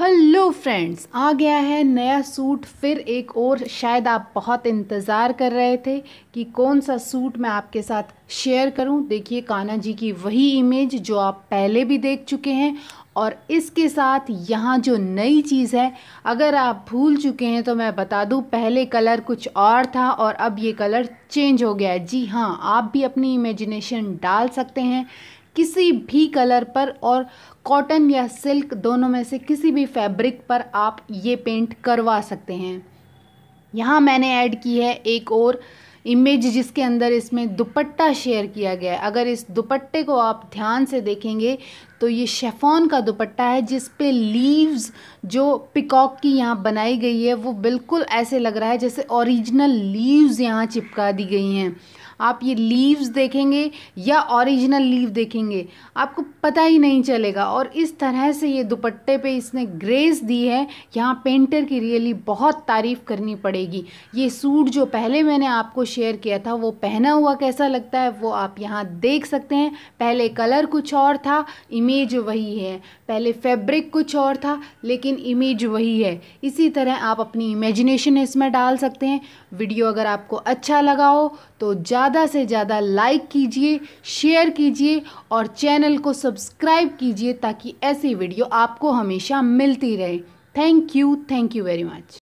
hello friends आ गया है नया सूट फिर एक और शायद आप बहुत इंतज़ार कर रहे थे कि कौन सा सूट मैं आपके साथ शेयर करूं देखिए कान्हा जी की वही इमेज जो आप पहले भी देख चुके हैं और इसके साथ यहाँ जो नई चीज़ है अगर आप भूल चुके हैं तो मैं बता दूँ पहले कलर कुछ और था और अब ये कलर चेंज हो गया है जी हाँ आप भी अपनी इमेजिनेशन डाल सकते हैं किसी भी कलर पर और कॉटन या सिल्क दोनों में से किसी भी फैब्रिक पर आप ये पेंट करवा सकते हैं यहाँ मैंने ऐड की है एक और इमेज जिसके अंदर इसमें दुपट्टा शेयर किया गया है अगर इस दुपट्टे को आप ध्यान से देखेंगे तो ये शेफॉन का दुपट्टा है जिस पे लीव्स जो पिकॉक की यहाँ बनाई गई है वो बिल्कुल ऐसे लग रहा है जैसे ओरिजिनल लीव्स यहाँ चिपका दी गई हैं आप ये लीव्स देखेंगे या ओरिजिनल लीव देखेंगे आपको पता ही नहीं चलेगा और इस तरह से ये दुपट्टे पे इसने ग्रेस दी है यहाँ पेंटर की रियली बहुत तारीफ़ करनी पड़ेगी ये सूट जो पहले मैंने आपको शेयर किया था वो पहना हुआ कैसा लगता है वो आप यहाँ देख सकते हैं पहले कलर कुछ और था इमेज वही है पहले फैब्रिक कुछ और था लेकिन इमेज वही है इसी तरह आप अपनी इमेजिनेशन इसमें डाल सकते हैं वीडियो अगर आपको अच्छा लगा हो तो जा ज़्यादा से ज़्यादा लाइक कीजिए शेयर कीजिए और चैनल को सब्सक्राइब कीजिए ताकि ऐसी वीडियो आपको हमेशा मिलती रहे thank you thank you very much